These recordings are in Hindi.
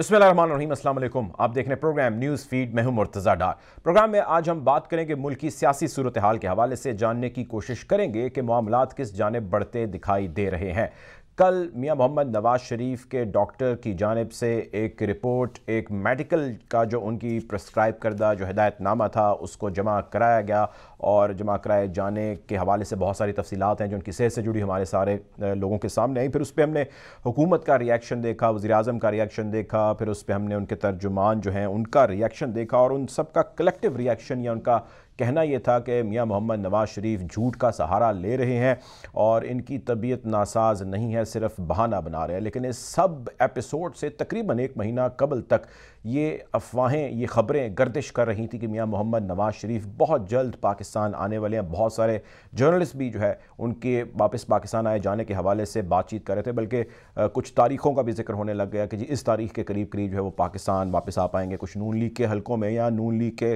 बसमीम आप देख रहे हैं प्रोग्राम न्यूज़ फीड में हूं मुर्तज़ा डार प्रोग्राम में आज हम बात करेंगे मुल्क की सियासी सूरत हाल के हवाले से जानने की कोशिश करेंगे कि मामला किस जानब बढ़ते दिखाई दे रहे हैं कल मियां मोहम्मद नवाज शरीफ के डॉक्टर की जानब से एक रिपोर्ट एक मेडिकल का जो उनकी प्रस्क्राइब करदा जो हदायतनामा था उसको जमा कराया गया और जमा कराए जाने के हवाले से बहुत सारी तफसीत हैं जो उनकी सेहत से जुड़ी हमारे सारे लोगों के सामने आई फिर उस पर हमने हुकूमत का रिएक्शन देखा वजी अजम का रिएक्शन देखा फिर उस पर हमने उनके तर्जुमान जो हैं उनका रिएक्शन देखा और उन सब का कलेक्टिव रिएक्शन या उनका कहना यह था कि मियाँ मोहम्मद नवाज शरीफ झूठ का सहारा ले रहे हैं और इनकी तबीयत नासाज नहीं है सिर्फ बहाना बना रहे हैं लेकिन इस सब एपिसोड से तकरीबन एक महीना कबल तक ये अफवाहें ये ख़बरें गर्दिश कर रही थी कि मियाँ मोहम्मद नवाज शरीफ बहुत जल्द पाकिस्तान आने वाले हैं बहुत सारे जर्नलिस्ट भी जो है उनके वापस पाकिस्तान आए जाने के हवाले से बातचीत कर रहे थे बल्कि कुछ तारीख़ों का भी जिक्र होने लग गया कि जी इस तारीख के करीब करीब जो है वो पाकिस्तान वापस आ पाएंगे कुछ नून लीग के हलकों में या नून लीग के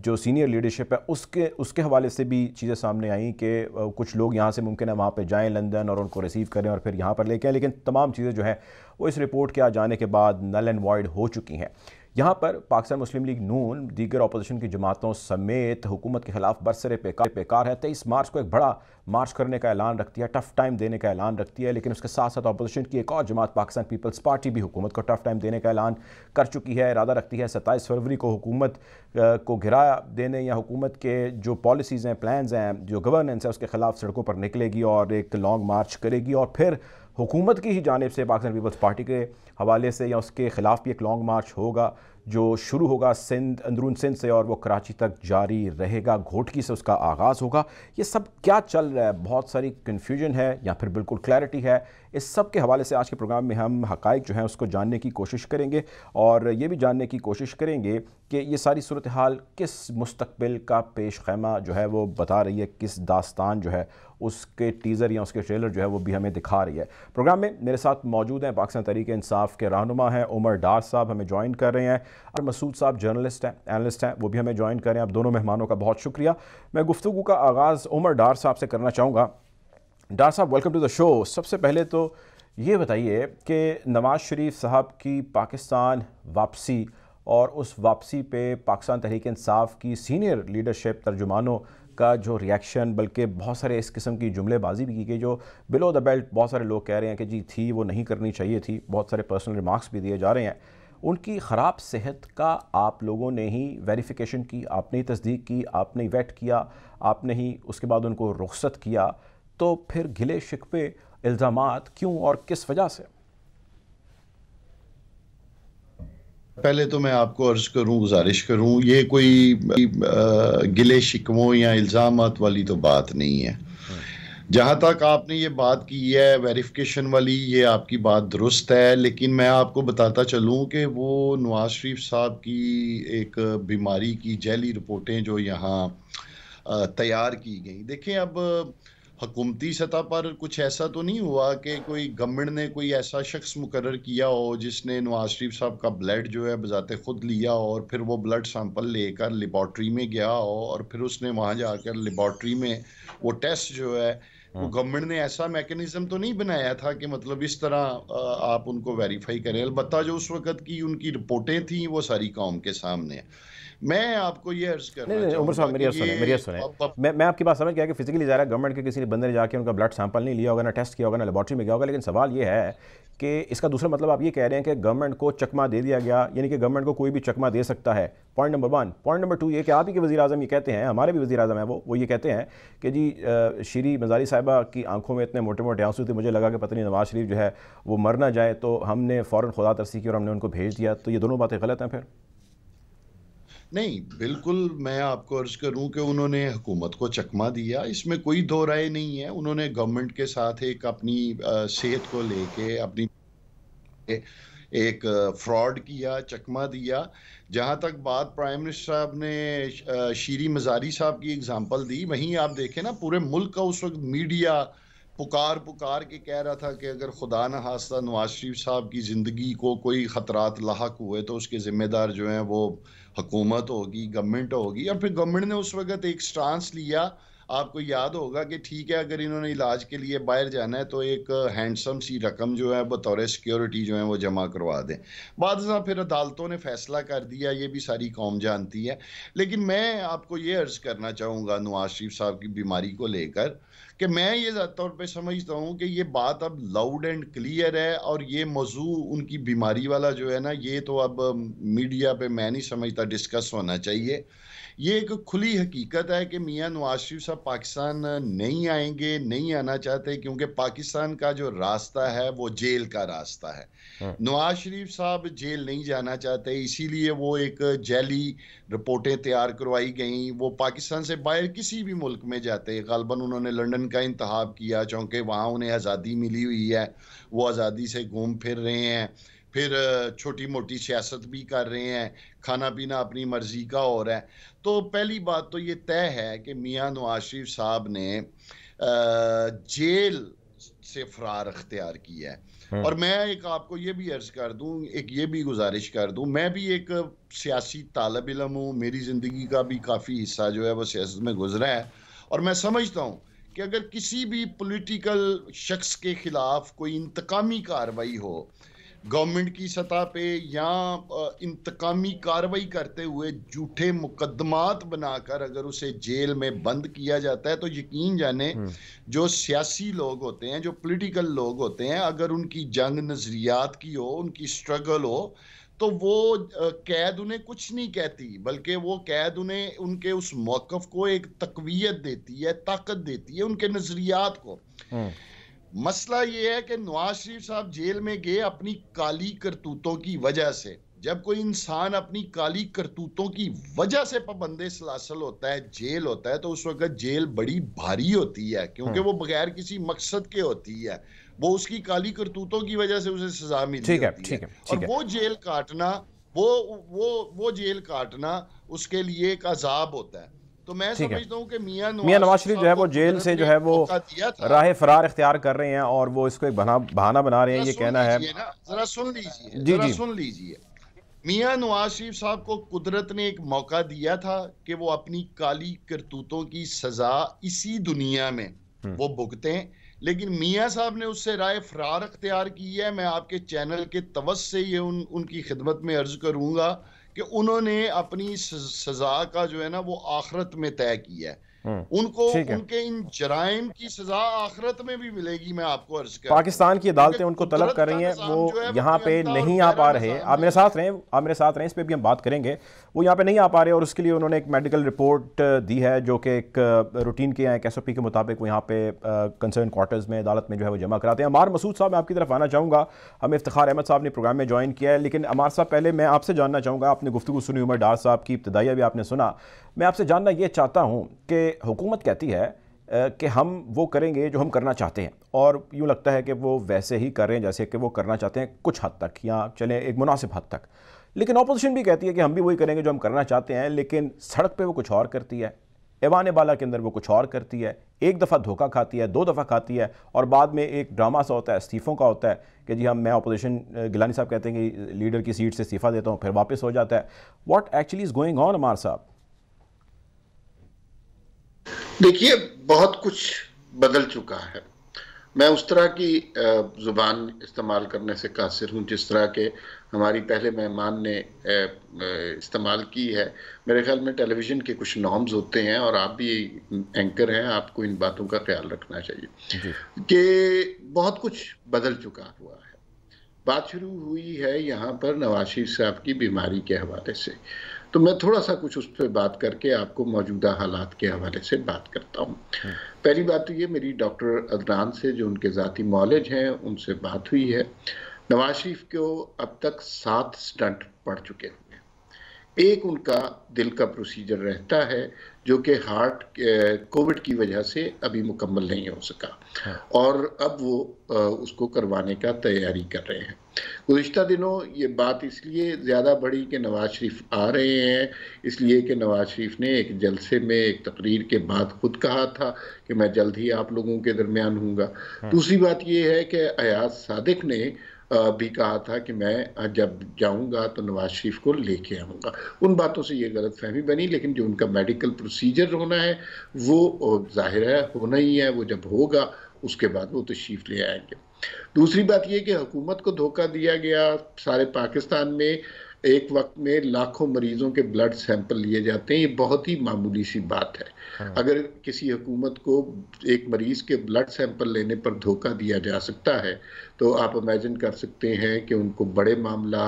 जो सीनियर लीडरशिप है उसके उसके हवाले से भी चीज़ें सामने आई कि कुछ लोग यहाँ से मुमकिन है वहाँ पर जाएँ लंदन और उनको रिसीव करें और फिर यहाँ पर लेके आए लेकिन तमाम चीज़ें जो हैं वो इस रिपोर्ट के आ जाने के बाद नल एंड वॉइड हो चुकी हैं यहाँ पर पाकिस्तान मुस्लिम लीग नून दीगर अपोजिशन की जमातों समेत हुकूमत के खिलाफ बरसरे बेकार बेकार है तेईस मार्च को एक बड़ा मार्च करने का ऐलान रखती है टफ टाइम देने का ऐलान रखती है लेकिन उसके साथ साथ अपोजिशन की एक और जमात पाकिस्तान पीपल्स पार्टी भी हुकूमत को टफ टाइम देने का ऐलान कर चुकी है इरादा रखती है सत्ताईस फरवरी को हुकूमत को घिरा देने या हुकूमत के जो पॉलिसीज़ हैं प्लान हैं जो गवर्नेंस है उसके खिलाफ सड़कों पर निकलेगी और एक लॉन्ग मार्च करेगी और फिर हुकूमत की ही जानब से पाकिस्तान पीपल्स पार्टी के हवाले से या उसके ख़िलाफ़ भी एक लॉन्ग मार्च होगा जो शुरू होगा सिंध अंदरून सिंध से और वो कराची तक जारी रहेगा घोटकी से उसका आगाज़ होगा ये सब क्या चल रहा है बहुत सारी कन्फ्यूजन है या फिर बिल्कुल क्लैरिटी है इस सब के हवाले से आज के प्रोग्राम में हम हक़ जो हैं उसको जानने की कोशिश करेंगे और ये भी जानने की कोशिश करेंगे कि ये सारी सूरत हाल किस मुस्तबिल का पेश खैमा जो है वो बता रही है किस दास्तान जो है उसके टीज़र या उसके ट्रेलर जो है वो भी हमें दिखा रही है प्रोग्राम में मेरे साथ मौजूद हैं पाकिस्तान तरीके इंसाफ के रहनुमा हैं उमर डार साहब हमें ज्वाइन कर रहे हैं और मसूद साहब जर्नलिस्ट हैं एनलिस्ट हैं वो भी हमें ज्वाइन कर रहे हैं आप दोनों मेहमानों का बहुत शुक्रिया मैं गुफ्तु का आगाज़ उमर डार साहब से करना चाहूँगा डॉक्टर साहब वेलकम टू द शो सबसे पहले तो ये बताइए कि नवाज़ शरीफ साहब की पाकिस्तान वापसी और उस वापसी पे पाकिस्तान तहरीक इंसाफ की सीनियर लीडरशिप तर्जुमानों का जो रिएक्शन बल्कि बहुत सारे इस किस्म की जुमलेबाजी भी की गई जो बिलो द बेल्ट बहुत सारे लोग कह रहे हैं कि जी थी वो नहीं करनी चाहिए थी बहुत सारे पर्सनल रिमार्क्स भी दिए जा रहे हैं उनकी ख़राब सेहत का आप लोगों ने ही वेरिफिकेशन की आपने ही तस्दीक की आपने ही वेट किया आपने ही उसके बाद उनको रुख्सत किया तो फिर गिले शिकपे इल्ज़ाम क्यों और किस वजह से पहले तो मैं आपको अर्ज़ करूं गुजारिश करूं ये कोई गिले शिकवों या इल्ज़ाम वाली तो बात नहीं है जहां तक आपने ये बात की है वेरिफिकेशन वाली ये आपकी बात दुरुस्त है लेकिन मैं आपको बताता चलूं कि वो नवाज शरीफ साहब की एक बीमारी की जैली रिपोर्टें जो यहाँ तैयार की गई देखें अब हकूमती सतह पर कुछ ऐसा तो नहीं हुआ कि कोई गवर्नमेंट ने कोई ऐसा शख्स मुकर किया हो जिसने नवाज शरीफ साहब का ब्लड जो है बजाते खुद लिया हो और फिर वो ब्लड सैंपल लेकर लेबॉर्ट्री में गया हो और फिर उसने वहाँ जाकर लेबॉर्ट्री में वो टेस्ट जो है वो हाँ। गवर्नमेंट ने ऐसा मैकेनिज्म तो नहीं बनाया था कि मतलब इस तरह आप उनको वेरीफाई करें अलबत्ता जो उस वक्त की उनकी रिपोर्टें थी वो सारी कौम के सामने मैं आपको ये अर्ज कर नहीं, नहीं, उमर साहब मेरी सुने मेरी सुने मैं मैं आपकी बात समझ गया कि फिजिकली जा रहा है गवर्नमेंट के किसी बंदे ने जाके उनका ब्लड सैंपल नहीं लिया होगा ना टेस्ट किया होगा ना लेबॉर्ट्री में गया होगा लेकिन सवाल ये है कि इसका दूसरा मतलब आप ये कह रहे हैं कि गवर्नमेंट को चकमा दे दिया गया यानी कि गवर्नमेंट को कोई भी चकमा दे सकता है point number one point number two ये कि आप ही के वजी अजम ये कहते हैं हमारे भी वजी अजम है वो वो ये कहते हैं कि जी श्री मजारी साहिबा की आंखों में इतने मोटे मोटे आंसू थे मुझे लगा कि पत्नी नवाज शरीफ जो है वो मर ना जाए तो हमने फ़ौर खुदा तरसी की और हमने उनको भेज दिया तो ये दोनों बातें गलत हैं फिर नहीं बिल्कुल मैं आपको अर्ज करूं कि उन्होंने हुकूमत को चकमा दिया इसमें कोई दो राय नहीं है उन्होंने गवर्नमेंट के साथ एक अपनी सेहत को लेके अपनी एक फ्रॉड किया चकमा दिया जहाँ तक बात प्राइम मिनिस्टर साहब ने शीरी मजारी साहब की एग्जांपल दी वहीं आप देखें ना पूरे मुल्क का उस वक्त मीडिया पुकार पुकार के कह रहा था कि अगर खुदा न हादसा नवाज शरीफ साहब की ज़िंदगी को कोई ख़तरात लाक हुए तो उसके ज़िम्मेदार जो हैं वो हुकूमत होगी गवर्नमेंट होगी और फिर गवर्नमेंट ने उस वक्त एक स्टांस लिया आपको याद होगा कि ठीक है अगर इन्होंने इलाज के लिए बाहर जाना है तो एक हैंडसम सी रकम जो है बतौर सिक्योरिटी जो है वो जमा करवा दें बाद फिर अदालतों ने फैसला कर दिया ये भी सारी कौम जानती है लेकिन मैं आपको ये अर्ज़ करना चाहूँगा नवाज शरीफ साहब की बीमारी को लेकर कि मैं ये तौर पर समझता हूँ कि ये बात अब लाउड एंड क्लियर है और ये मौजू उनकी बीमारी वाला जो है ना ये तो अब मीडिया पर मैं नहीं समझता डिस्कस होना चाहिए ये एक खुली हकीकत है कि मियाँ नवाज शरीफ साहब पाकिस्तान नहीं आएंगे नहीं आना चाहते क्योंकि पाकिस्तान का जो रास्ता है वो जेल का रास्ता है हाँ। नवाज शरीफ साहब जेल नहीं जाना चाहते इसीलिए वो एक जैली रिपोर्टें तैयार करवाई गई वो पाकिस्तान से बाहर किसी भी मुल्क में जाते गलबन उन्होंने लंडन का इंतहा किया चूँकि वहाँ उन्हें आज़ादी मिली हुई है वो आज़ादी से घूम फिर रहे हैं फिर छोटी मोटी सियासत भी कर रहे हैं खाना पीना अपनी मर्जी का हो रहा है तो पहली बात तो ये तय है कि मियाँ नवाज शरीफ साहब ने जेल से फरार अख्तियार किया है हाँ। और मैं एक आपको ये भी अर्ज कर दूं एक ये भी गुजारिश कर दूं मैं भी एक सियासी तालब इलम हूँ मेरी ज़िंदगी का भी काफ़ी हिस्सा जो है वो सियासत में गुजरा है और मैं समझता हूँ कि अगर किसी भी पॉलिटिकल शख्स के ख़िलाफ़ कोई इंतकामी कार्रवाई हो गवर्नमेंट की सतह पे या इंतकामी कार्रवाई करते हुए झूठे मुकदमात बनाकर अगर उसे जेल में बंद किया जाता है तो यकीन जाने हम्म। जो सियासी लोग होते हैं जो पॉलिटिकल लोग होते हैं अगर उनकी जंग नज़रियात की हो उनकी स्ट्रगल हो तो वो कैद उन्हें कुछ नहीं कहती बल्कि वो कैद उन्हें उनके उस मौक़ को एक तकवीत देती है ताकत देती है उनके नज़रियात को हम्म। मसला ये है कि नवाज शरीफ साहब जेल में गए अपनी काली करतूतों की वजह से जब कोई इंसान अपनी काली करतूतों की वजह से पाबंदे सलासल होता है जेल होता है तो उस वक्त जेल बड़ी भारी होती है क्योंकि हाँ। वो बगैर किसी मकसद के होती है वो उसकी काली करतूतों की वजह से उसे सजा मिली ठीक है, ठीक है, ठीक और वो जेल काटना वो वो वो जेल काटना उसके लिए एक अजाब होता है तो मैं समझता हूँ कि मियाँ मियाँ नवाज शरीफ जो है वो जेल से जो है वो राह फरार इख्तियार कर रहे हैं और वो इसको एक बहाना बना रहे हैं ये कहना है जरा सुन लीजिए जी सुन लीजिए मियाँ नवाज शरीफ साहब को कुदरत ने एक मौका दिया था कि वो अपनी काली करतूतों की सजा इसी दुनिया में हम्म। वो भुगते हैं लेकिन मियाँ साहब ने उससे राय फरार अख्तियार की है मैं आपके चैनल के तवस से ये उन उनकी खिदमत में अर्ज करूंगा कि उन्होंने अपनी सज़ा का जो है ना वो आखरत में तय किया है हम्म। उनको उनके इन जराइम की सजा आखरत में भी मिलेगी मैं आपको अर्ज कर पाकिस्तान की अदालतें उनको तलब कर रही हैं वो यहाँ पे नहीं आ पा रहे आप मेरे साथ रहें आप मेरे साथ रहें इस पर भी हम बात करेंगे वो यहाँ पे नहीं आ पा रहे और उसके लिए उन्होंने एक मेडिकल रिपोर्ट दी है जो कि एक रूटीन के एक एस के मुताबिक वो यहाँ पे कंसर्न क्वार्टर्स में अदालत में जो है वो जमा कराते हैं अमार मसूद साहब मैं आपकी तरफ आना चाहूँगा हमें इफ्तार अहमद साहब ने प्रोग्राम में ज्वाइन किया है लेकिन अमार साहब पहले मैं आपसे जानना चाहूँगा आपने गुफ्तु सुनी उमर डार साहब की इब्तदाइया भी आपने सुना मैं आपसे जानना ये चाहता हूँ कि हुकूमत कहती है कि हम वो करेंगे जो हम करना चाहते हैं और यूँ लगता है कि वो वैसे ही कर रहे हैं जैसे कि वो करना चाहते हैं कुछ हद तक या चलें एक मुनासिब हद तक लेकिन अपोजिशन भी कहती है कि हम भी वही करेंगे जो हम करना चाहते हैं लेकिन सड़क पे वो कुछ और करती है ऐवान बाला के अंदर वो कुछ और करती है एक दफ़ा धोखा खाती है दो दफ़ा खाती है और बाद में एक ड्रामा सा होता है इस्तीफ़ों का होता है कि जी हम मैं अपोजिशन गिलानी साहब कहते हैं कि लीडर की सीट से इस्तीफ़ा देता हूँ फिर वापस हो जाता है what actually is going on Amar साहब देखिए बहुत कुछ बदल चुका है मैं उस तरह की ज़ुबान इस्तेमाल करने से कासिर हूँ जिस तरह के हमारी पहले मेहमान ने इस्तेमाल की है मेरे ख्याल में टेलीविज़न के कुछ नॉर्म्स होते हैं और आप भी एंकर हैं आपको इन बातों का ख्याल रखना चाहिए कि बहुत कुछ बदल चुका हुआ है बात शुरू हुई है यहाँ पर नवाज शरीफ साहब की बीमारी के हवाले से तो मैं थोड़ा सा कुछ उस पर बात करके आपको मौजूदा हालात के हवाले से बात करता हूँ हाँ। पहली बात तो ये मेरी डॉक्टर अदनान से जो उनके ज़ाती मॉलेज हैं उनसे बात हुई है नवाज शरीफ को अब तक सात स्टंट पड़ चुके हैं एक उनका दिल का प्रोसीजर रहता है जो कि हार्ट कोविड की वजह से अभी मुकम्मल नहीं हो सका हाँ। और अब वो आ, उसको करवाने का तैयारी कर रहे हैं गुज्त दिनों ये बात इसलिए ज़्यादा बढ़ी कि नवाज शरीफ आ रहे हैं इसलिए कि नवाज शरीफ ने एक जलसे में एक तकरीर के बाद खुद कहा था कि मैं जल्द ही आप लोगों के दरमियान हूँगा हाँ। दूसरी बात यह है कि अयाज सदक ने भी कहा था कि मैं जब जाऊंगा तो नवाज शरीफ को लेके आऊंगा उन बातों से ये गलत फहमी बनी लेकिन जो उनका मेडिकल प्रोसीजर होना है वो जाहिर है होना ही है वो जब होगा उसके बाद वो तशरीफ ले आएंगे दूसरी बात ये कि हुकूमत को धोखा दिया गया सारे पाकिस्तान में एक वक्त में लाखों मरीजों के ब्लड सैंपल लिए जाते हैं ये बहुत ही मामूली सी बात है हाँ। अगर किसी हुकूमत को एक मरीज के ब्लड सैंपल लेने पर धोखा दिया जा सकता है तो आप इमेजिन कर सकते हैं कि उनको बड़े मामला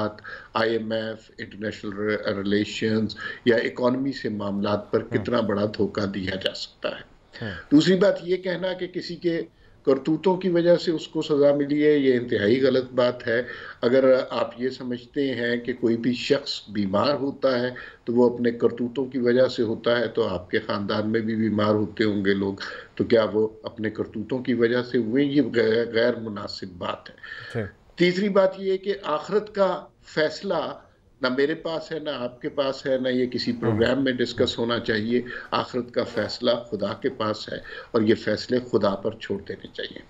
I M F international relations या इकॉनमी से मामला पर हाँ। कितना बड़ा धोखा दिया जा सकता है हाँ। दूसरी बात ये कहना कि किसी के करतूतों की वजह से उसको सज़ा मिली है ये इंतहाई गलत बात है अगर आप ये समझते हैं कि कोई भी शख्स बीमार होता है तो वो अपने करतूतों की वजह से होता है तो आपके ख़ानदान में भी बीमार होते होंगे लोग तो क्या वो अपने करतूतों की वजह से हुए ये गैर मुनासिब बात है तीसरी बात ये है कि आखरत का फैसला ना मेरे पास है ना आपके पास है ना ये किसी प्रोग्राम में डिस्कस होना चाहिए आखिरत का फैसला खुदा के पास है और ये फैसले खुदा पर छोड़ देने चाहिए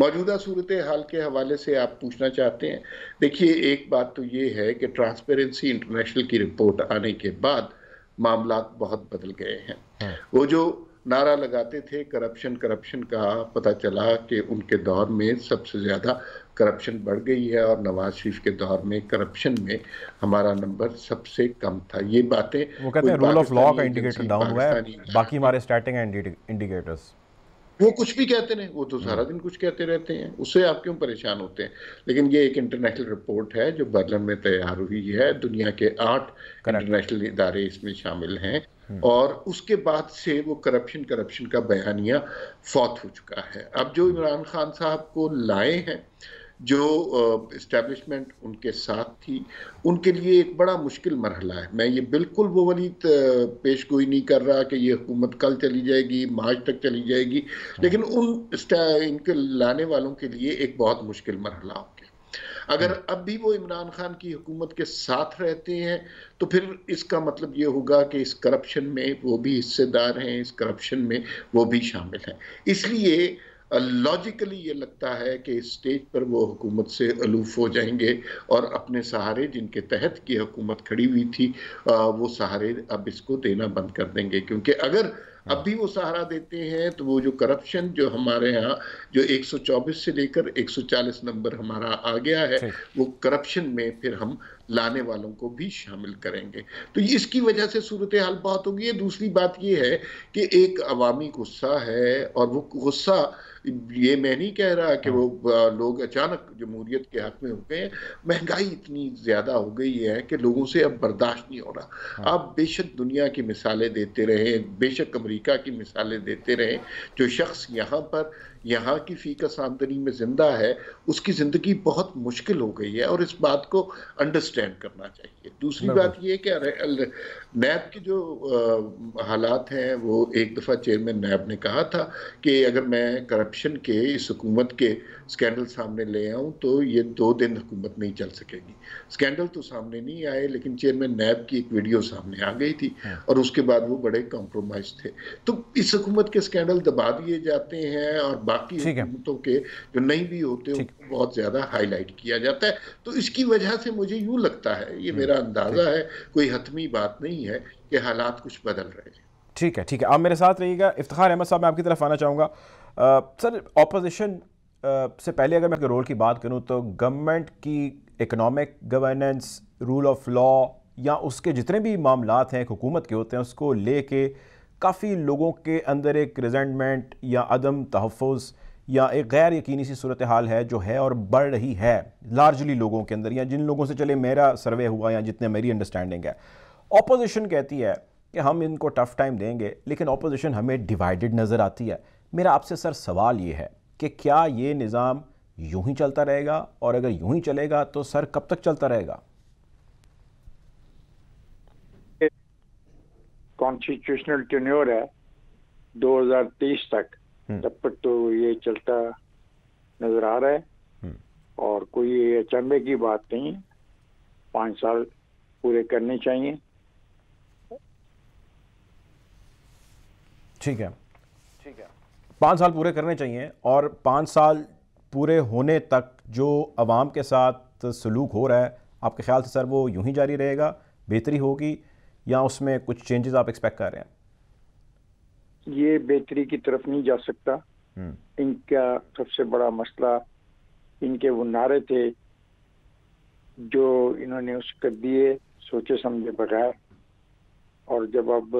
मौजूदा सूरत हाल के हवाले से आप पूछना चाहते हैं देखिए एक बात तो ये है कि ट्रांसपेरेंसी इंटरनेशनल की रिपोर्ट आने के बाद मामला बहुत बदल गए हैं हाँ। वो जो नारा लगाते थे करप्शन करप्शन का पता चला कि उनके दौर में सबसे ज़्यादा करप्शन बढ़ गई है और नवाज शरीफ के दौर में करप्शन में हमारा नंबर सबसे कम था ये बातें वो कहते हैं रूल ऑफ लॉ का इंडिकेटर डाउन हुआ है बाकी हमारे स्टार्टिंग इंडिकेटर्स वो कुछ भी कहते रहे वो तो हम्म। सारा दिन कुछ कहते रहते हैं उससे आप क्यों परेशान होते हैं लेकिन ये एक इंटरनेशनल रिपोर्ट है जो बर्लिन में तैयार हुई है दुनिया के आठ इंटरनेशनल इदारे इसमें शामिल हैं हम्म। और उसके बाद से वो करप्शन करप्शन का बयानिया फौत हो चुका है अब जो इमरान खान साहब को लाए हैं जो इस्टेब्लिशमेंट उनके साथ थी उनके लिए एक बड़ा मुश्किल मरहला है मैं ये बिल्कुल वो वाली पेश गोई नहीं कर रहा कि ये हुकूमत कल चली जाएगी मार्च तक चली जाएगी लेकिन उन इनके लाने वालों के लिए एक बहुत मुश्किल मरहला हो गया अगर हाँ। अब भी वो इमरान खान की हुकूमत के साथ रहते हैं तो फिर इसका मतलब ये होगा कि इस करप्शन में वो भी हिस्सेदार हैं इस करप्शन में वो भी शामिल हैं इसलिए लॉजिकली ये लगता है कि इस स्टेज पर वो हुकूमत से अलूफ हो जाएंगे और अपने सहारे जिनके तहत की हुकूमत खड़ी हुई थी वो सहारे अब इसको देना बंद कर देंगे क्योंकि अगर हाँ। अब भी वो सहारा देते हैं तो वो जो करप्शन जो हमारे यहाँ जो 124 से लेकर 140 नंबर हमारा आ गया है वो करप्शन में फिर हम लाने वालों को भी शामिल करेंगे तो इसकी वजह से सूरत हाल बहुत होगी दूसरी बात ये है कि एक अवामी गुस्सा है और वो गुस्सा ये मैं नहीं कह रहा कि हाँ। वो लोग अचानक जमहूरियत के हक में हो गए महंगाई इतनी ज़्यादा हो गई है कि लोगों से अब बर्दाश्त नहीं हो रहा हाँ। आप बेशक दुनिया की मिसालें देते रहें बेशक अमरीका की मिसालें देते रहें जो शख्स यहाँ पर यहाँ की फ़ीकस आमदनी में ज़िंदा है उसकी ज़िंदगी बहुत मुश्किल हो गई है और इस बात को अंडरस्टैंड करना चाहिए दूसरी बात ये कि नैब के जो हालात हैं वो एक दफ़ा चेयरमैन नैब ने कहा था कि अगर मैं करप करप्शन के इस हुकूमत के स्कैंडल सामने ले आऊँ तो ये दो दिन हुकूमत नहीं चल सकेगी स्कैंडल तो सामने नहीं आए लेकिन चेयरमैन नैब की एक वीडियो सामने आ गई थी हाँ। और उसके बाद वो बड़े कॉम्प्रोमाइज थे तो इस हुकूमत के स्कैंडल दबा दिए जाते हैं और बाकी हुकूमतों के जो नहीं भी होते उनको बहुत ज़्यादा हाईलाइट किया जाता है तो इसकी वजह से मुझे यूँ लगता है ये हम्म। मेरा अंदाज़ा है कोई हतमी बात नहीं है कि हालात कुछ बदल रहे हैं ठीक है ठीक है आप मेरे साथ रहिएगा इफ्तार अहमद साहब मैं आपकी तरफ आना चाहूँगा सर ऑपोजिशन से पहले अगर मैं रोल की बात करूं तो गवर्नमेंट की economic governance rule of law या उसके जितने भी मामला हैं हुकूमत के होते हैं उसको ले के काफ़ी लोगों के अंदर एक रिजेंटमेंट या अदम तहफ़ या एक गैर यकीनी सी सूरत हाल है जो है और बढ़ रही है लार्जली लोगों के अंदर या जिन लोगों से चले मेरा सर्वे हुआ या जितने मेरी अंडरस्टैंडिंग है ऑपोजिशन कहती है कि हम इनको टफ़ टाइम देंगे लेकिन ऑपोजिशन हमें डिवाइडेड नज़र आती है मेरा आपसे सर सवाल ये है कि क्या ये निज़ाम यूं ही चलता रहेगा और अगर यूं ही चलेगा तो सर कब तक चलता रहेगा कॉन्स्टिट्यूशनल टेन्योर है 2030 तक हम्म। तब तक तो ये चलता नजर आ रहा है हम्म। और कोई अचंभे की बात नहीं पांच साल पूरे करने चाहिए ठीक है पाँच साल पूरे करने चाहिए और पाँच साल पूरे होने तक जो आवाम के साथ सलूक हो रहा है आपके ख्याल से सर वो यूं ही जारी रहेगा बेहतरी होगी या उसमें कुछ चेंजेस आप एक्सपेक्ट कर रहे हैं ये बेहतरी की तरफ नहीं जा सकता हम्म। इनका सबसे बड़ा मसला इनके वो नारे थे जो इन्होंने उस कर दिए सोचे समझे बगैर और जब अब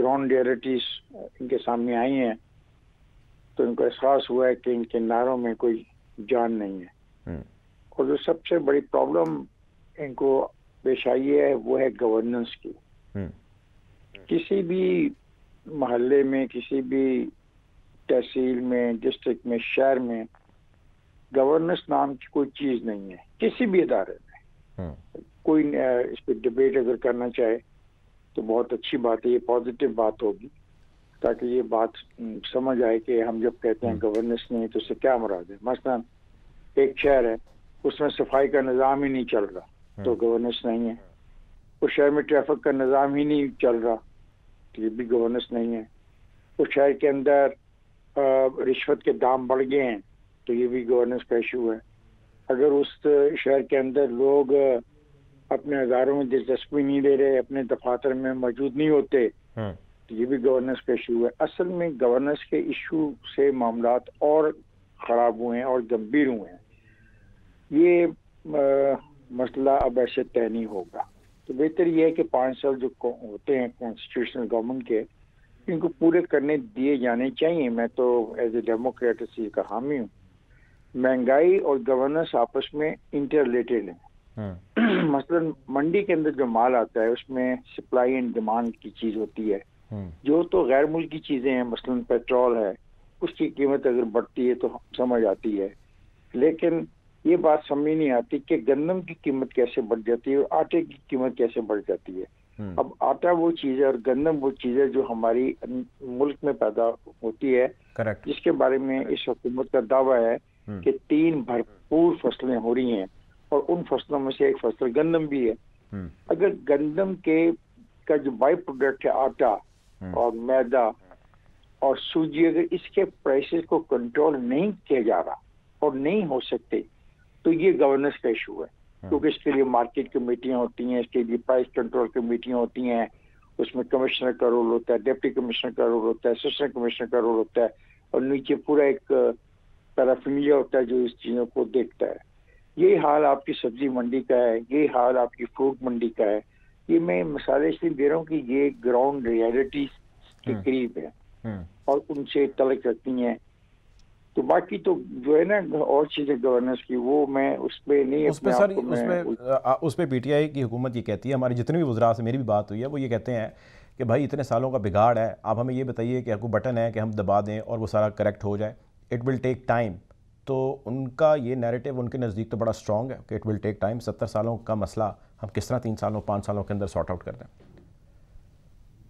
ग्राउंड रियलिटीज इनके सामने आई हैं तो इनको एहसास हुआ है कि इनके नारों में कोई जान नहीं है हम्म। और जो सबसे बड़ी प्रॉब्लम इनको पेश आई है वो है गवर्नेंस की हम्म। किसी भी मोहल्ले में किसी भी तहसील में डिस्ट्रिक्ट में शहर में गवर्नेंस नाम की कोई चीज़ नहीं है किसी भी इदारे में हम्म। कोई इस पर डिबेट अगर करना चाहे तो बहुत अच्छी बात है ये पॉजिटिव बात होगी ताकि ये बात समझ आए कि हम जब कहते हैं गवर्नेंस हम्म। नहीं तो उससे क्या मुराद है मसला एक शहर है उसमें सफाई का निज़ाम ही नहीं चल रहा हम्म। तो गवर्नेंस नहीं है उस शहर में ट्रैफिक का निज़ाम ही नहीं चल रहा तो ये भी गवर्नेंस नहीं है उस शहर के अंदर रिश्वत के दाम बढ़ गए हैं तो ये भी गवर्नेंस का इशू है अगर उस शहर के अंदर लोग अपने हज़ारों में दिलचस्पी नहीं ले रहे अपने दफातर में मौजूद नहीं होते हम्म। ये भी गवर्नेंस का इशू है असल में गवर्नेंस के इशू से मामला और ख़राब हुए हैं और गंभीर हुए हैं ये आ, मसला अब ऐसे तय नहीं होगा तो बेहतर यह है कि पाँच साल जो होते हैं कॉन्स्टिट्यूशनल गवर्नमेंट के इनको पूरे करने दिए जाने चाहिए मैं तो एज ए डेमोक्रेट इसी का हामी हूँ महंगाई और गवर्नेंस आपस में इंटर रिलेटेड है मसलन मंडी के अंदर जो माल आता है उसमें सप्लाई एंड डिमांड की चीज होती है हम्म। जो तो गैर मुल्की चीजें हैं मसलन पेट्रोल है उसकी कीमत अगर बढ़ती है तो समझ आती है लेकिन ये बात समझ नहीं आती कि गंदम की कीमत कैसे बढ़ जाती है और आटे की कीमत कैसे बढ़ जाती है हम्म। अब आटा वो चीज है और गंदम वो चीज है जो हमारी मुल्क में पैदा होती है जिसके बारे में इस हुकूमत का दावा है हम्म। कि तीन भरपूर फसलें हो रही हैं और उन फसलों में से एक फसल गंदम भी है अगर गंदम के का जो बाई प्रोडक्ट है आटा हम्म। और मैदा और सूजी अगर इसके प्राइसेस को कंट्रोल नहीं किया जा रहा और नहीं हो सकते तो ये गवर्नेंस का इशू है हम्म। क्योंकि इसके लिए मार्केट कमेटियां होती हैं इसके लिए प्राइस कंट्रोल कमेटियां होती हैं उसमें कमिश्नर का रोल होता है डिप्टी कमिश्नर का रोल होता है असिस्टेंट कमिश्नर का रोल होता है और नीचे पूरा एक पैराफिलिया होता है जो इस चीज़ों को देखता है यही हाल आपकी सब्जी मंडी का है यही हाल आपकी फ्रूट मंडी का है कि मैं मसाले इसलिए दे रहा हूँ कि ये ग्राउंड रियलिटी के हाँ। करीब है हाँ। और उनसे तलक रखती है तो बाकी तो जो है ना और चीज़ें गवर्नेंस की वो मैं उस पर नहीं उस पे सर उस पे, पी टी आई की हुकूमत ये कहती है हमारे जितने भी वजरा से मेरी भी बात हुई है वो ये कहते हैं कि भाई इतने सालों का बिगाड़ है आप हमें ये बताइए कि आपको बटन है कि हम दबा दें और वो सारा करेक्ट हो जाए इट विल टेक टाइम तो उनका ये नैरेटिव उनके नज़दीक तो बड़ा स्ट्रॉन्ग है कि इट विल टेक टाइम सत्तर सालों का मसला हम किस तरह तीन सालों पाँच सालों के अंदर सॉर्ट आउट कर दें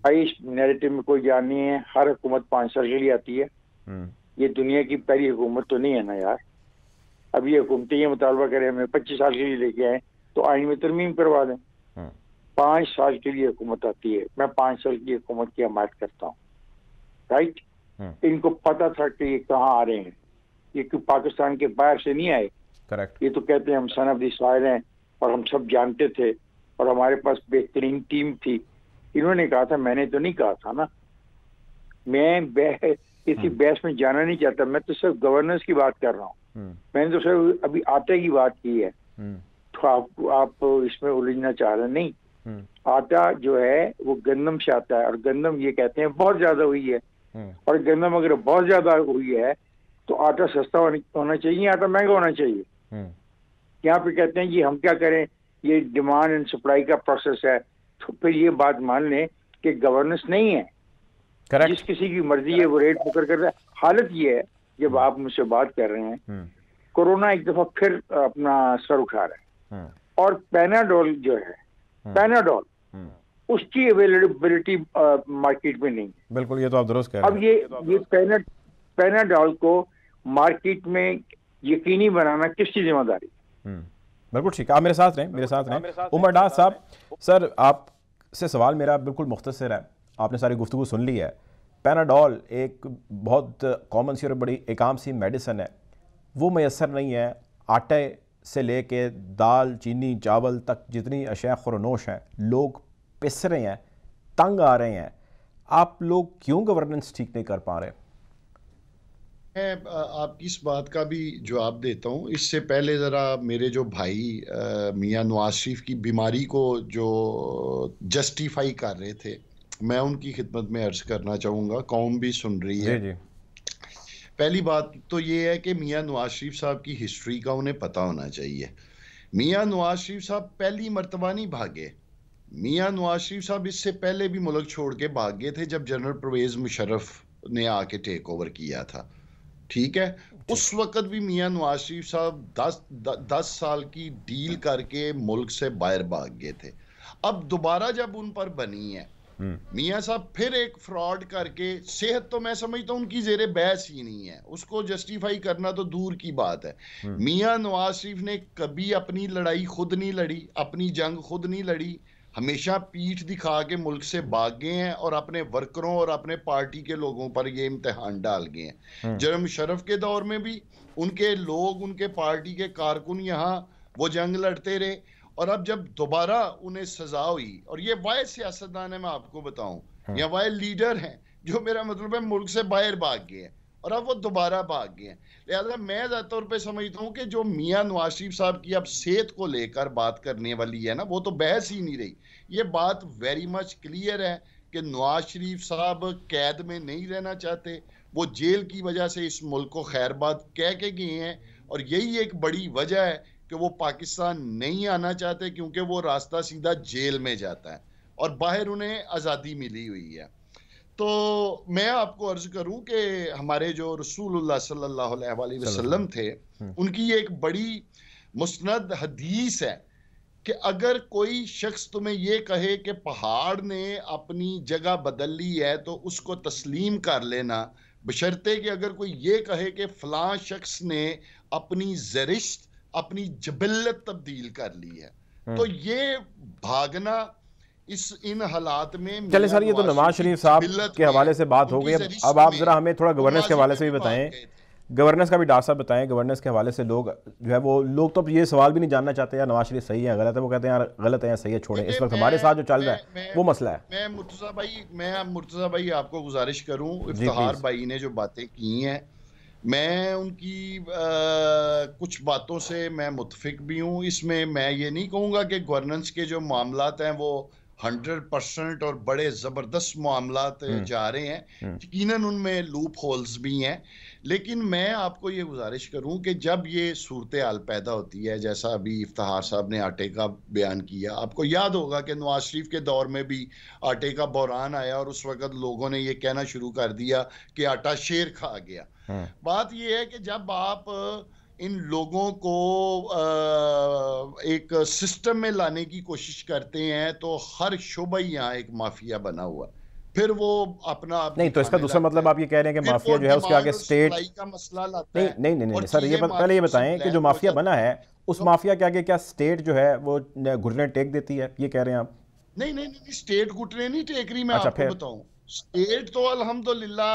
भाई इस नेरेटिव में कोई ज्ञान नहीं है हर हुकूमत पाँच साल के लिए आती है हम्म। ये दुनिया की पहली हुकूमत तो नहीं है ना यार अब ये हुकूमतें ये मुतालबा करें हमें पच्चीस साल के लिए लेके आए तो आइन में तरमीम करवा दें हम्म। पाँच साल के लिए हुकूमत आती है मैं पाँच साल की हुकूमत की हमायत करता हूँ राइट हम्म। इनको पता था कि ये कहाँ आ रहे हैं ये क्यों पाकिस्तान के बाहर से नहीं आए करेक्ट ये तो कहते हैं हम सन ऑफ दिसाइल हैं और हम सब जानते थे और हमारे पास बेहतरीन टीम थी इन्होंने कहा था मैंने तो नहीं कहा था ना मैं बह किसी हम्म। बहस में जाना नहीं चाहता मैं तो सिर्फ गवर्नेंस की बात कर रहा हूँ हम्म। मैंने तो सिर्फ अभी आटे की बात की है हम्म। तो आप आप इसमें उलझना चाह रहे नहीं आटा जो है वो गंदम से आता है और गंदम ये कहते हैं बहुत ज्यादा हुई है और गंदम अगर बहुत ज्यादा हुई है तो आटा सस्ता होना चाहिए आटा महंगा होना चाहिए यहाँ पे कहते हैं जी हम क्या करें ये डिमांड एंड सप्लाई का प्रोसेस है तो फिर ये बात मान लें कि गवर्नेंस नहीं है Correct. जिस किसी की मर्जी Correct. है वो रेट पकड़ कर रहा है हालत ये है जब आप मुझसे बात कर रहे हैं हम्म। कोरोना एक दफा फिर अपना सर उठा रहा है हम्म। और पैनाडोल जो है पैनाडोल हम्म। उसकी अवेलेबिलिटी मार्केट में नहीं है बिल्कुल ये तो आप दुरुस्त कह रहे हैं अब ये ये तो पैना पैनाडोल को मार्केट में यकीनी बनाना किसकी जिम्मेदारी बिल्कुल ठीक है आप मेरे साथ रहें मेरे साथ रहें उमर डार साहब सर आप से सवाल मेरा बिल्कुल मुख्तर है आपने सारी गुफ्तु सुन ली है पैनाडॉल एक बहुत कॉमन सी और बड़ी एक आम सी मेडिसन है वो मैसर नहीं है आटे से ले कर दाल चीनी चावल तक जितनी अशा खुरनोश हैं लोग पिस रहे हैं तंग आ रहे हैं आप लोग क्यों गवर्नेंस ठीक नहीं कर पा रहे मैं आपकी इस बात का भी जवाब देता हूँ इससे पहले ज़रा मेरे जो भाई मियाँ नवाज शरीफ की बीमारी को जो जस्टिफाई कर रहे थे मैं उनकी खिदमत में अर्ज करना चाहूँगा कौम भी सुन रही है जी, जी। पहली बात तो ये है कि मियाँ नवाज शरीफ साहब की हिस्ट्री का उन्हें पता होना चाहिए मियाँ नवाज शरीफ साहब पहली मरतबा नहीं भागे मियाँ नवाज शरीफ साहब इससे पहले भी मुल्क छोड़ के भाग गए थे जब जनरल परवेज़ मुशरफ ने आके टेक ओवर किया था ठीक है उस वक्त भी मियाँ नवाज शरीफ साहब दस द, दस साल की डील हाँ। करके मुल्क से बाहर भाग गए थे अब दोबारा जब उन पर बनी है हम्म। मियाँ साहब फिर एक फ्रॉड करके सेहत तो मैं समझता हूँ उनकी जेर बहस ही नहीं है उसको जस्टिफाई करना तो दूर की बात है हम्म। मियाँ नवाज शरीफ ने कभी अपनी लड़ाई खुद नहीं लड़ी अपनी जंग खुद नहीं लड़ी हमेशा पीठ दिखा के मुल्क से भाग गए हैं और अपने वर्करों और अपने पार्टी के लोगों पर ये इम्तहान डाल गए हैं हम्म। जरम शरफ के दौर में भी उनके लोग उनके पार्टी के कारकुन यहाँ वो जंग लड़ते रहे और अब जब दोबारा उन्हें सजा हुई और ये वाय सियासतदान है मैं आपको बताऊं हम्म। या वाय लीडर हैं जो मेरा मतलब है मुल्क से बाहर भाग गए हैं और अब वो दोबारा भाग गए हैं लिहाजा मैं ज़्यादातौर पर समझता हूँ कि जो मियाँ नवाज शरीफ साहब की अब सेहत को लेकर बात करने वाली है ना वो तो बहस ही नहीं रही ये बात वेरी मच क्लियर है कि नवाज शरीफ साहब कैद में नहीं रहना चाहते वो जेल की वजह से इस मुल्क को खैरबाद कह के गए हैं और यही एक बड़ी वजह है कि वो पाकिस्तान नहीं आना चाहते क्योंकि वो रास्ता सीधा जेल में जाता है और बाहर उन्हें आज़ादी मिली हुई है तो मैं आपको अर्ज करूं कि हमारे जो रसूलुल्लाह सल्लाम वसल्लम थे हम्म। उनकी ये एक बड़ी मुस्ंद हदीस है कि अगर कोई शख्स तुम्हें ये कहे कि पहाड़ ने अपनी जगह बदल ली है तो उसको तस्लीम कर लेना बशर्ते कि अगर कोई ये कहे कि फलां शख्स ने अपनी जरिश्त अपनी जबिलत तब्दील कर ली है हम्म। तो ये भागना इस इन हालात में चले सर ये तो नवाज शरीफ साहब के हवाले से बात हो गई अब आप जरा हमें थोड़ा गवर्नेंस के हवाले से भी बताएं गवर्नेंस का भी डॉक्टर साहब बताएं गवर्नेंस के हवाले से लोग जो है वो लोग तो ये सवाल भी नहीं जानना चाहते यार नवाज शरीफ सही है गलत है वो कहते हैं यार गलत है या सही है छोड़े इस वक्त हमारे साथ जो चल रहा है वो मसला है मैं मुर्तजा भाई मैं मुर्तजा भाई आपको गुजारिश करूँ इफ्तार भाई ने जो बातें की हैं मैं उनकी आ, कुछ बातों से मैं मुतफिक भी हूँ इसमें मैं ये नहीं कहूँगा कि गवर्नेंस के जो मामला हैं वो हंड्रेड परसेंट और बड़े ज़बरदस्त मामला हम्म। जा रहे हैं हम्म। यकीन उनमें लूप होल्स भी हैं लेकिन मैं आपको ये गुजारिश करूं कि जब ये सूरत हाल पैदा होती है जैसा अभी इफ्तार साहब ने आटे का बयान किया आपको याद होगा कि नवाज शरीफ के दौर में भी आटे का बहरान आया और उस वक़्त लोगों ने ये कहना शुरू कर दिया कि आटा शेर खा गया हाँ। बात यह है कि जब आप इन लोगों को एक सिस्टम में लाने की कोशिश करते हैं तो हर शोबा यहाँ एक माफिया बना हुआ फिर वो अपना नहीं तो इसका दूसरा मतलब आप ये कह रहे हैं कि माफिया जो है उसके आगे स्टेट का मसला लाता नहीं नहीं नहीं, नहीं सर ये पहले ये बताएं कि जो माफिया मतलब बना है तो उस माफिया के आगे क्या स्टेट जो है वो घुटने टेक देती है ये कह रहे हैं आप नहीं नहीं नहीं स्टेट घुटने नहीं टेक रही मैं अच्छा, आपको बताऊं स्टेट तो अलहमदुल्ला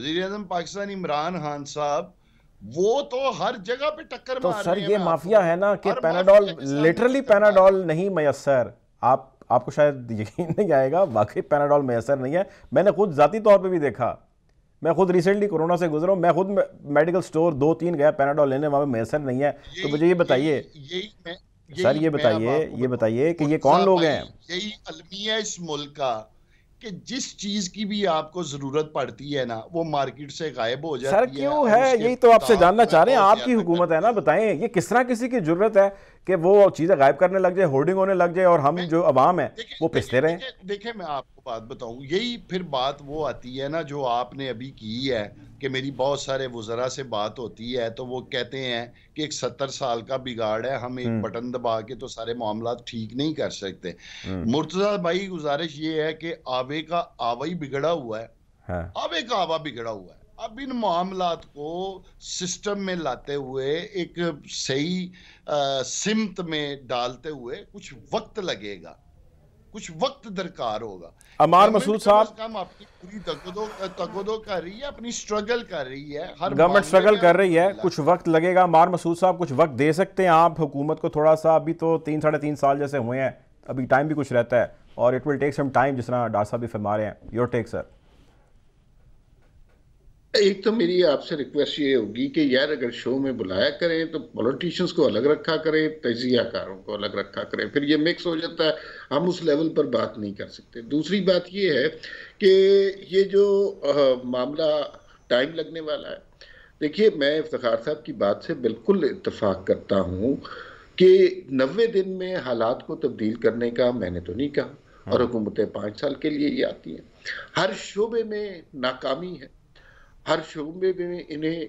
वजीर पाकिस्तान इमरान खान साहब वो तो हर जगह पे टक्कर तो मार सर ये माफिया है ना कि पैनाडॉल लिटरली पैनाडॉल नहीं मैसर आप आपको शायद यकीन नहीं आएगा वाकई पैनाडॉल मैसर नहीं है मैंने खुद ज़ाती तौर पे भी देखा मैं खुद रिसेंटली कोरोना से गुजरा हूँ मैं खुद मेडिकल स्टोर दो तीन गया पैनाडॉल लेने वहाँ पर मैसर नहीं है तो मुझे ये बताइए सर ये बताइए ये बताइए कि ये कौन लोग हैं यही अलमिया इस मुल्क का कि जिस चीज की भी आपको जरूरत पड़ती है ना वो मार्केट से गायब हो जाए सर क्यों है, है? यही तो आपसे जानना चाह रहे हैं आपकी हुकूमत है ना बताएं ये किस तरह किसी की जरूरत है कि वो चीज़ें गायब करने लग जाए होर्डिंग होने लग जाए और हम जो अवाम है वो पिसते रहे देखे मैं आपको बात बताऊँ यही फिर बात वो आती है ना जो आपने अभी की है कि मेरी बहुत सारे वजरा से बात होती है तो वो कहते हैं कि एक सत्तर साल का बिगाड़ है हम एक हम्म। बटन दबा के तो सारे मामला ठीक नहीं कर सकते हम्म। मुर्तजा भाई गुजारिश ये है कि आवे का आवा ही बिगड़ा हुआ है हाँ। आवे का आवा बिगड़ा हुआ है अब इन मामला को सिस्टम में लाते हुए एक सही सिमत में डालते हुए कुछ वक्त लगेगा कुछ वक्त दरकार होगा अमार मसूद साहब काम आपकी पूरी तकदो तकदो कर रही है अपनी स्ट्रगल कर रही है हर गवर्नमेंट स्ट्रगल कर रही है कुछ वक्त लगेगा अमार मसूद साहब कुछ वक्त दे सकते हैं आप हुकूमत को थोड़ा सा अभी तो तीन साढ़े तीन साल जैसे हुए हैं अभी टाइम भी कुछ रहता है और it will take some time जिस तरह डॉक्टर साहब भी फरमा रहे हैं योर टेक सर एक तो मेरी आपसे रिक्वेस्ट ये होगी कि यार अगर शो में बुलाया करें तो पॉलिटिशियंस को अलग रखा करें तजियाकारों को अलग रखा करें फिर ये मिक्स हो जाता है हम उस लेवल पर बात नहीं कर सकते दूसरी बात ये है कि ये जो आ, मामला टाइम लगने वाला है देखिए मैं इफ्तार साहब की बात से बिल्कुल इतफाक़ करता हूँ कि नबे दिन में हालात को तब्दील करने का मैंने तो नहीं कहा और हाँ। हुकूमतें पाँच साल के लिए ही आती हैं हर शोबे में नाकामी है हर शोबे में इन्हें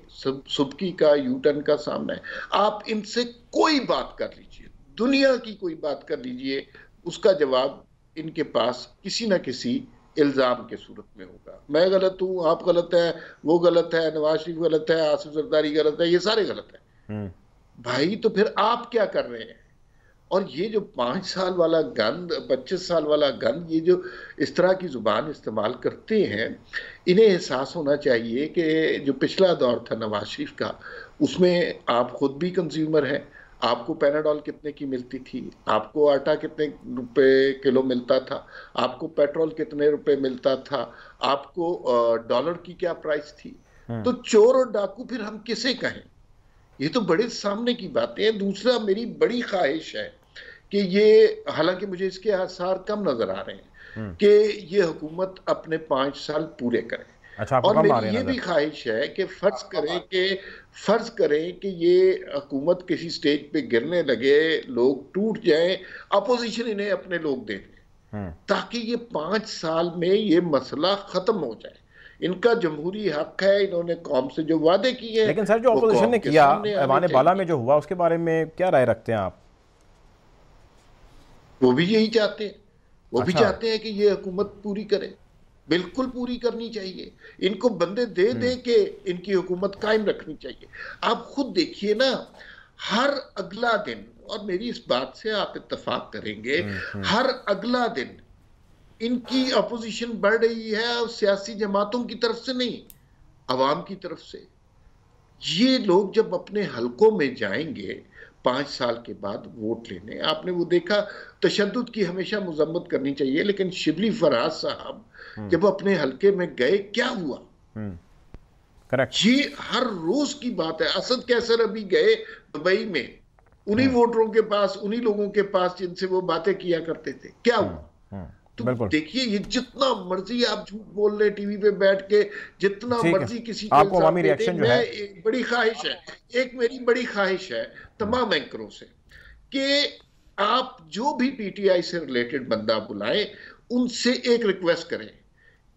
सुबकी का यूटर्न का सामना है आप इनसे कोई बात कर लीजिए दुनिया की कोई बात कर लीजिए उसका जवाब इनके पास किसी ना किसी इल्ज़ाम के सूरत में होगा मैं गलत हूँ आप गलत है वो गलत है नवाज शरीफ गलत है आसिफ जरदारी गलत है ये सारे गलत है हम्म। भाई तो फिर आप क्या कर रहे हैं और ये जो पाँच साल वाला गंद पच्चीस साल वाला गंद ये जो इस तरह की ज़ुबान इस्तेमाल करते हैं इन्हें एहसास होना चाहिए कि जो पिछला दौर था नवाज शरीफ का उसमें आप ख़ुद भी कंज्यूमर हैं आपको पैनाडॉल कितने की मिलती थी आपको आटा कितने रुपए किलो मिलता था आपको पेट्रोल कितने रुपए मिलता था आपको डॉलर की क्या प्राइस थी हाँ। तो चोर और डाकू फिर हम किसे कहें ये तो बड़े सामने की बातें हैं दूसरा मेरी बड़ी ख्वाहिश है कि ये हालांकि मुझे इसके आसार कम नजर आ रहे हैं हम्म। कि ये हुकूमत अपने पांच साल पूरे करे अच्छा, और मेरी ये भी ख्वाहिश है कि फर्ज हाँ, करें हाँ। कि फर्ज करें कि ये हुकूमत किसी स्टेज पे गिरने लगे लोग टूट जाएं अपोजिशन इन्हें अपने लोग दे दें हम्म। ताकि ये पांच साल में ये मसला ख़त्म हो जाए इनका जमहूरी हक है इन्होंने कौम से जो वादे किए लेकिन सर जो अपोजिशन ने किया बाला में जो हुआ उसके बारे में क्या राय रखते हैं आप वो भी यही चाहते हैं वो अच्छा। भी चाहते हैं कि ये हुकूमत पूरी करे बिल्कुल पूरी करनी चाहिए इनको बंदे दे हम्म। दे के इनकी हुकूमत कायम रखनी चाहिए आप खुद देखिए ना हर अगला दिन और मेरी इस बात से आप इतफाक करेंगे हम्म, हम्म। हर अगला दिन इनकी अपोजिशन बढ़ रही है सियासी जमातों की तरफ से नहीं आवाम की तरफ से ये लोग जब अपने हलकों में जाएंगे पाँच साल के बाद वोट लेने आपने वो देखा तशद की हमेशा मजम्मत करनी चाहिए लेकिन शिबली फराज साहब हम्म। जब अपने हलके में गए क्या हुआ करेक्ट हम्म। ये हर रोज की बात है असद कैसर अभी गए दुबई में उन्हीं हम्म। वोटरों के पास उन्हीं लोगों के पास जिनसे वो बातें किया करते थे क्या हुआ तो देखिए ये जितना मर्जी आप झूठ बोल रहे टीवी पे बैठ के जितना मर्जी किसी आपको रिएक्शन जो है एक बड़ी ख्वाहिश है एक मेरी बड़ी ख्वाहिश है तमाम एंकरों से कि आप जो भी पीटीआई से रिलेटेड बंदा बुलाएं उनसे एक रिक्वेस्ट करें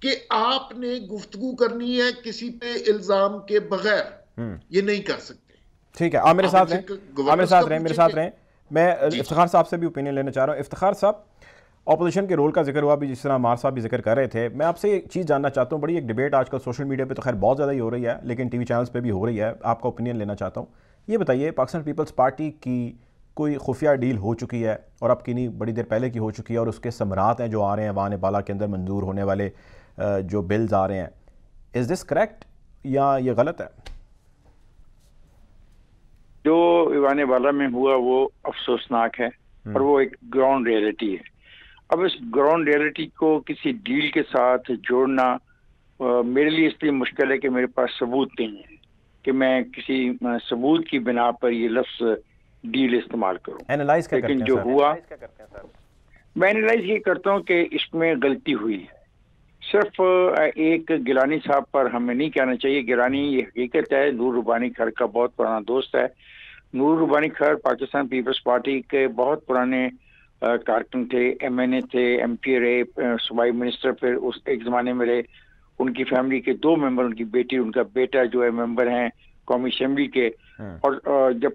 कि आपने गुफ्तगु करनी है किसी पे इल्जाम के बगैर हम्म। ये नहीं कर सकते ठीक है आप मेरे साथ रहें आप मेरे साथ रहें मेरे साथ रहें मैं इफ्तार साहब से भी ओपिनियन लेना चाह रहा हूँ इफ्तार साहब अपोजिशन के रोल का जिक्र हुआ भी जिस तरह मार साहब भी जिक्र कर रहे थे मैं आपसे एक चीज़ जानना चाहता हूँ बड़ी एक डिबेट आजकल सोशल मीडिया पे तो खैर बहुत ज़्यादा ही हो रही है लेकिन टीवी चैनल्स पे भी हो रही है आपका ओपिनियन लेना चाहता हूँ ये बताइए पाकिस्तान पीपल्स पार्टी की कोई खुफिया डील हो चुकी है और अब नहीं बड़ी देर पहले की हो चुकी है और उसके समरात हैं जो आ रहे हैं वान बाला के अंदर मंजूर होने वाले जो बिल्स आ रहे हैं इज़ दिस करेक्ट या ये गलत है जो वान बाला में हुआ वो अफसोसनाक है हम्म। और वो एक ग्राउंड रियलिटी है अब इस ग्राउंड रियलिटी को किसी डील के साथ जोड़ना मेरे लिए इसलिए मुश्किल है कि मेरे पास सबूत नहीं है कि मैं किसी सबूत की बिना पर ये लफ्ज डील इस्तेमाल करूं एनालाइज लेकिन जो हुआ मैं एनालाइज ये करता हूँ कि इसमें गलती हुई है सिर्फ एक गिलानी साहब पर हमें नहीं कहना चाहिए गिलानी ये हकीकत है नूर रूबानी खर का बहुत पुराना दोस्त है नूर रूबानी खर पाकिस्तान पीपल्स पार्टी के बहुत पुराने कारकुन थे ए थे एमपी रहे सूबाई मिनिस्टर फिर उस एक ज़माने में रहे उनकी फैमिली के दो मेंबर उनकी बेटी उनका बेटा जो है मेंबर हैं कौमी असम्बली के हाँ। और जब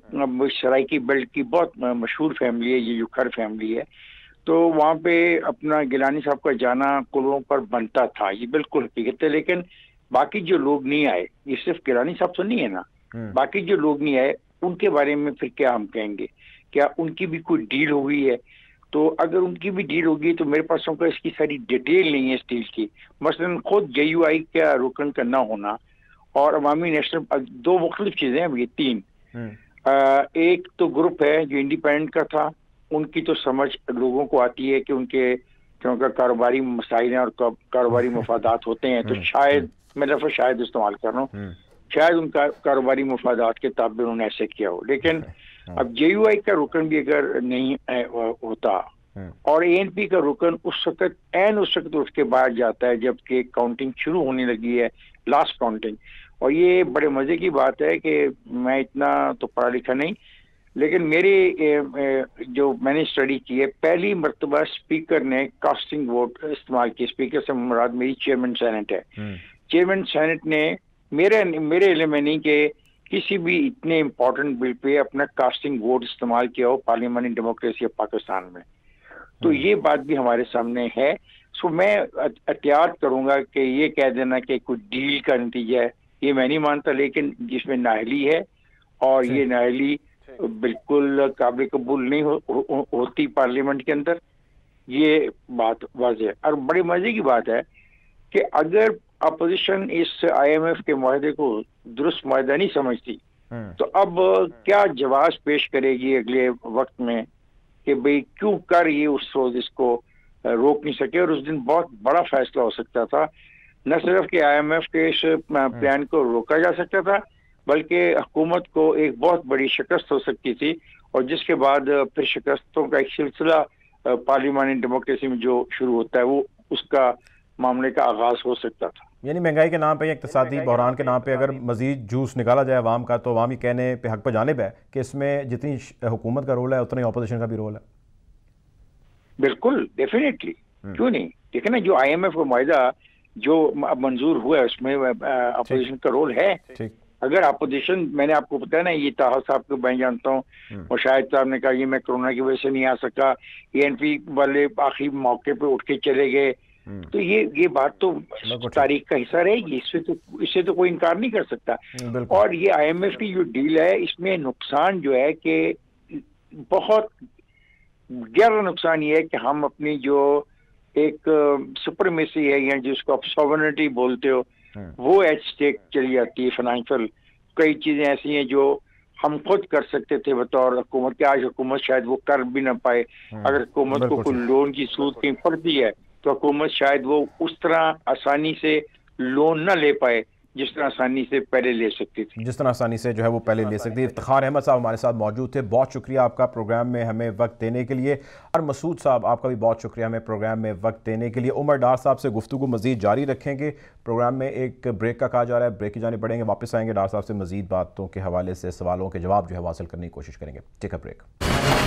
सराइकी बेल्ट की बहुत मशहूर फैमिली है ये युखर फैमिली है तो वहाँ पे अपना गिलानी साहब का जाना कुलों पर बनता था ये बिल्कुल हकीकत है लेकिन बाकी जो लोग नहीं आए ये सिर्फ गिलानी साहब तो नहीं है ना हाँ। बाकी जो लोग नहीं आए उनके बारे में फिर क्या हम कहेंगे क्या उनकी भी कोई डील हुई है तो अगर उनकी भी डील होगी तो मेरे पास उनका इसकी सारी डिटेल नहीं है इस डील की मसलन खुद जे यू आई का रुकन का ना होना और अवामी नेशनल दो मुख्तलिफ चीज़ें हैं ये तीन आ, हम्म। एक तो ग्रुप है जो इंडिपेंडेंट का था उनकी तो समझ लोगों को आती है कि उनके क्योंकि कारोबारी मसाइल हैं और कारोबारी मफादात होते हैं तो हम्म, शायद हम्म। मैं दफा शायद इस्तेमाल कर रहा हूँ शायद उनका कारोबारी मफादात के ताबे उन्होंने ऐसे किया हो लेकिन हाँ। अब जे का रुकन भी अगर नहीं होता हाँ। और ए का रुकन उस वक्त एन उस वक्त उसके बाद जाता है जबकि काउंटिंग शुरू होने लगी है लास्ट काउंटिंग और ये बड़े मज़े की बात है कि मैं इतना तो पढ़ा लिखा नहीं लेकिन मेरे जो मैंने स्टडी की है पहली मरतबा स्पीकर ने कास्टिंग वोट इस्तेमाल की स्पीकर से मुराद मेरी चेयरमैन सेनेट है चेयरमैन हाँ। सेनेट ने मेरे मेरे इलम में नहीं के किसी भी इतने इम्पोर्टेंट बिल पे अपना कास्टिंग वोट इस्तेमाल किया हो पार्लियामानी डेमोक्रेसी ऑफ पाकिस्तान में तो हम्म। ये बात भी हमारे सामने है सो मैं एहतियात करूंगा कि ये कह देना कि कुछ डील का नतीजा है ये मैं नहीं मानता लेकिन जिसमें नाहली है और ये नाहली बिल्कुल काबिल कबूल नहीं हो, हो, होती पार्लियामेंट के अंदर ये बात वाज है और बड़े मजे की बात है कि अगर अपोजिशन इस आईएमएफ के माहदे को दुरुस्त माहदा नहीं समझती हाँ। तो अब हाँ। क्या जवाब पेश करेगी अगले वक्त में कि भाई क्यों कर ये उस रोज इसको रोक नहीं सके और उस दिन बहुत बड़ा फैसला हो सकता था न सिर्फ कि आईएमएफ के इस हाँ। प्लान को रोका जा सकता था बल्कि हुकूमत को एक बहुत बड़ी शिकस्त हो सकती थी और जिसके बाद फिर शिकस्तों का एक सिलसिला पार्लियामानी डेमोक्रेसी में जो शुरू होता है वो उसका मामले का आगाज हो सकता था यानी महंगाई के नाम पर या इकतसादी बहरान के नाम पर अगर मजीद जूस निकाला जाए अवाम का तो अवामी कहने पर हक पर जानेब है कि इसमें जितनी हुकूमत का रोल है उतना ही अपोजिशन का भी रोल है बिल्कुल डेफिनेटली हम्म। क्यों नहीं देखे ना जो आई एम एफ माहा जो मंजूर हुआ है उसमें अपोजिशन का रोल है अगर अपोजिशन मैंने आपको बताया ना ये ताहा साहब को मैं जानता हूँ हम्म। और शाहिद साहब ने कहा ये मैं कोरोना की वजह से नहीं आ सका ए एन पी वाले आखिरी मौके पर उठ के चले गए हम्म। तो ये ये बात तो तारीख का हिस्सा रहेगी इससे तो इससे तो कोई इनकार नहीं कर सकता और ये आईएमएफ की जो डील है इसमें नुकसान जो है कि बहुत गहरा नुकसान ये है कि हम अपनी जो एक सुप्रमेसी है या जिसको आप सॉवर्निटी बोलते हो हाँ। वो एच टेक चली जाती है फाइनेंशियल कई चीज़ें ऐसी हैं जो हम खुद कर सकते थे बतौर हुकूमत के आज हुकूमत शायद वो कर भी ना पाए हाँ। अगर हुकूमत को कोई लोन की सूद कहीं पड़ती है तो हुकूमत शायद वो उस तरह आसानी से लोन ना ले पाए जिस तरह आसानी से पहले ले सकती थी जिस तरह आसानी से जो है वो पहले ले सकती थी इफ्तार अहमद साहब हमारे साथ मौजूद थे बहुत शुक्रिया आपका प्रोग्राम में हमें वक्त देने के लिए और मसूद साहब आपका भी बहुत शुक्रिया हमें प्रोग्राम में वक्त देने के लिए उमर डार साहब से गुफ्तु मजीद जारी रखेंगे प्रोग्राम में एक ब्रेक का कहा जा रहा है ब्रेक के जाने पड़ेंगे वापस आएंगे डार साहब से मजीद बातों के हवाले से सवालों के जवाब जो है हासिल करने की कोशिश करेंगे take a break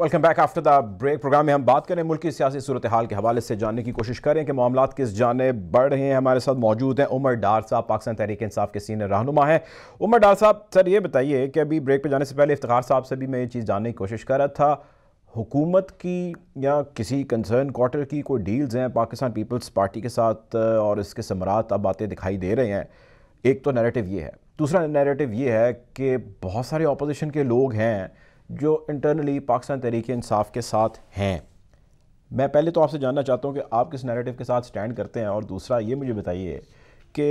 welcome back after the break programme में हम बात करें मुल्क की सियासी सूरत हाल के हवाले से जानने की कोशिश करें कि मामला किस जाने बढ़ रहे हैं हमारे साथ मौजूद हैं उमर डार साहब पाकिस्तान तहरीक इंसाफ के सीनियर रहनुमा हैं उमर डार साहब सर ये बताइए कि अभी ब्रेक पे जाने से पहले इफ्तार साहब से भी मैं ये चीज़ जानने की कोशिश कर रहा था हुकूमत की या किसी कंसर्न क्वार्टर की कोई डील्स हैं पाकिस्तान पीपल्स पार्टी के साथ और इसके समरात अब आते दिखाई दे रहे हैं एक तो नेरेटिव ये है दूसरा नेरेटिव ये है कि बहुत सारे अपोजिशन के लोग हैं जो इंटरनली पाकिस्तान तहरीक इंसाफ के साथ हैं मैं पहले तो आपसे जानना चाहता हूँ कि आप किस नैरेटिव के साथ स्टैंड करते हैं और दूसरा ये मुझे बताइए कि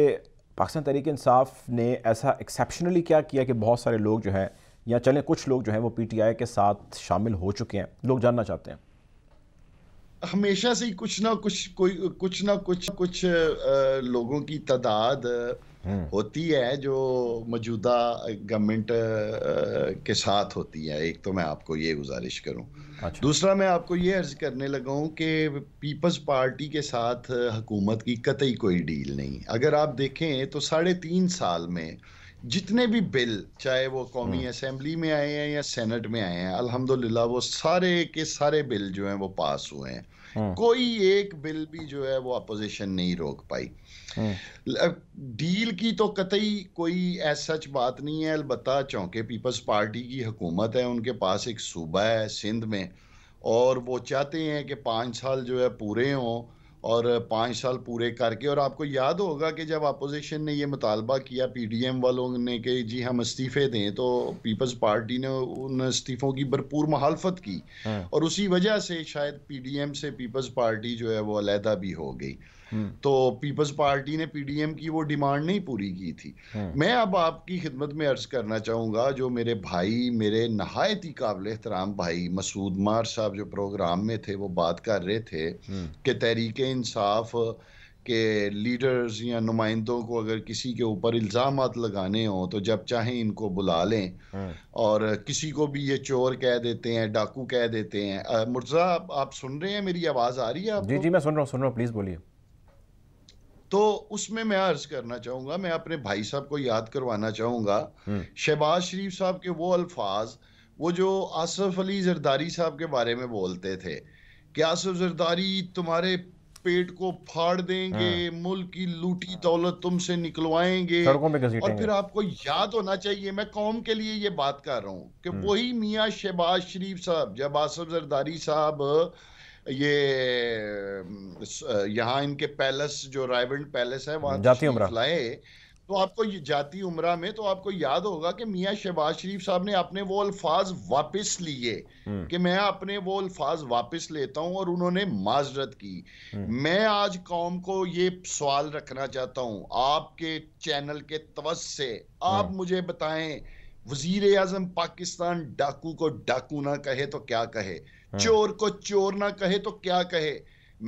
पाकिस्तान तहरीक इंसाफ ने ऐसा एक्सेप्शनली क्या किया कि बहुत सारे लोग जो हैं या चलें कुछ लोग जो हैं वो पीटीआई के साथ शामिल हो चुके हैं लोग जानना चाहते हैं हमेशा से ही कुछ ना कुछ कोई कुछ ना कुछ कुछ लोगों की तादाद हम्म। होती है जो मौजूदा गवर्नमेंट के साथ होती है एक तो मैं आपको ये गुजारिश करूं अच्छा। दूसरा मैं आपको ये अर्ज करने लगा हूं कि पीपल्स पार्टी के साथ हुकूमत की कतई कोई डील नहीं अगर आप देखें तो साढ़े तीन साल में जितने भी बिल चाहे वो कौमी हम्म। असम्बली में आए हैं या सेनेट में आए हैं अल्हम्दुलिल्लाह वो सारे के सारे बिल जो हैं वो पास हुए हैं हम्म। कोई एक बिल भी जो है वो अपोजिशन नहीं रोक पाई हम्म। डील की तो कतई कोई ऐसा सच बात नहीं है अलबत् चौंके पीपल्स पार्टी की हुकूमत है उनके पास एक सूबा है सिंध में और वो चाहते हैं कि पाँच साल जो है पूरे हों और पाँच साल पूरे करके और आपको याद होगा कि जब अपोजिशन ने ये मुतालबा किया पीडीएम वालों ने कि जी हम इस्तीफ़े दें तो पीपल्स पार्टी ने उन इस्तीफ़ों की भरपूर महालफत की हाँ। और उसी वजह से शायद पीडीएम से पीपल्स पार्टी जो है वो अलहदा भी हो गई तो पीपल्स पार्टी ने पीडीएम की वो डिमांड नहीं पूरी की थी हाँ। मैं अब आपकी खिदमत में अर्ज करना चाहूँगा जो मेरे भाई मेरे नहायत ही काबिल एहतराम भाई मसूद मार साहब जो प्रोग्राम में थे वो बात कर रहे थे हाँ। कि तहरीक इंसाफ के लीडर्स या नुमाइंदों को अगर किसी के ऊपर इल्ज़ाम लगाने हों तो जब चाहे इनको बुला लें हाँ। और किसी को भी ये चोर कह देते हैं डाकू कह देते हैं मुर्जा आप, सुन रहे हैं मेरी आवाज़ आ रही है आप जी जी मैं सुन रहा हूँ सुन रहा हूँ प्लीज़ बोलिए तो उसमें मैं अर्ज करना चाहूंगा मैं अपने भाई साहब को याद करवाना चाहूंगा हम्म। शहबाज शरीफ साहब के वो अल्फाज वो जो आसफ अली जरदारी साहब के बारे में बोलते थे कि आसफ जरदारी तुम्हारे पेट को फाड़ देंगे हाँ। मुल्क की लूटी दौलत तुमसे निकलवाएंगे और फिर आपको याद होना चाहिए मैं कौम के लिए ये बात कर रहा हूँ कि हम्म। वही मियाँ शहबाज शरीफ साहब जब आसफ जरदारी साहब ये यहाँ इनके पैलेस जो रायबंड पैलेस है वहां जाती उम्र लाए तो आपको ये जाती उम्र में तो आपको याद होगा कि मियाँ शहबाज शरीफ साहब ने अपने वो अल्फाज वापस लिए हम्म। कि मैं अपने वो अल्फाज वापस लेता हूं और उन्होंने माजरत की हम्म। मैं आज कौम को ये सवाल रखना चाहता हूं आपके चैनल के तवस से आप हम्म। मुझे बताएं वजीर आजम पाकिस्तान डाकू को डाकू ना कहे तो क्या कहे हाँ। चोर को चोर ना कहे तो क्या कहे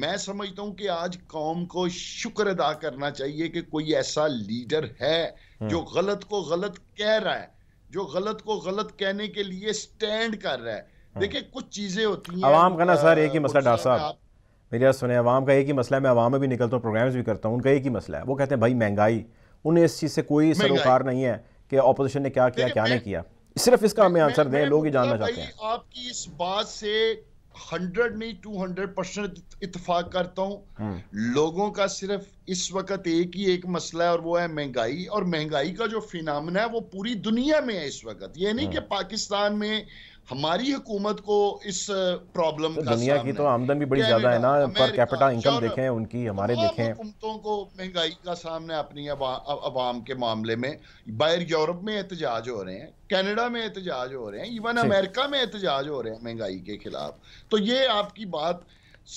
मैं समझता हूं कि आज कौम को शुक्र अदा करना चाहिए कि कोई ऐसा लीडर है हाँ। जो गलत को गलत कह रहा है जो गलत को गलत कहने के लिए स्टैंड कर रहा है हाँ। देखिए कुछ चीज़ें होती हैं आवाम का ना सर एक ही मसला डॉक्टर साहब मेरी बात सुने आवाम का एक ही मसला है मैं आवाम में भी निकलता हूँ प्रोग्राम्स भी करता हूँ उनका एक ही मसला है वो कहते हैं भाई महंगाई उन्हें इस चीज़ से कोई सरोकार नहीं है कि अपोजिशन ने क्या किया क्या नहीं किया सिर्फ इसका हमें आंसर दें लोग ही जानना चाहते हैं आपकी इस बात से हंड्रेड नहीं टू हंड्रेड परसेंट इतफाक करता हूँ हम्म। लोगों का सिर्फ इस वक्त एक ही एक मसला है और वो है महंगाई और महंगाई का जो फिनामना है वो पूरी दुनिया में है इस वक्त ये नहीं हम्म। कि पाकिस्तान में हमारी हुकूमत को इस प्रॉब्लम तो दुनिया की तो आमदन भी बड़ी ज्यादा है ना पर कैपिटल इनकम देखें उनकी हमारे देखें हुकूमतों को महंगाई का सामने अपनी आवाम के मामले में बाहर यूरोप में एहतजाज हो रहे हैं कनाडा में एहतजाज हो रहे हैं इवन अमेरिका में एहतजाज हो रहे हैं महंगाई के खिलाफ तो ये आपकी बात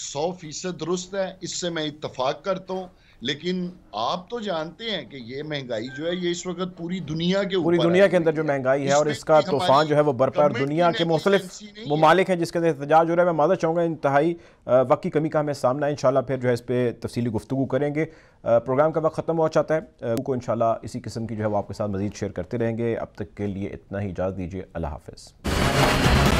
सौ फीसद दुरुस्त है इससे मैं इतफाक करता हूँ लेकिन आप तो जानते हैं कि ये महंगाई जो है ये इस वक्त पूरी दुनिया के पूरी दुनिया के अंदर जो महंगाई है और इसका तूफान जो है वो बरपा और दुनिया के मुख्तलिफ ममालिक हैं जिसके अंदर एहतजाज हो रहा है मैं मादा चाहूँगा इंतहाई वक्त की कमी का हमें सामना है इन फिर जो है इस पर तफसीली गुफ्तु करेंगे प्रोग्राम का वक्त ख़त्म हो जाता है उनको इन इसी किस्म की जो है वो आपके साथ मजीद शेयर करते रहेंगे अब तक के लिए इतना ही इजाज़त दीजिए अल्लाह हाफिज़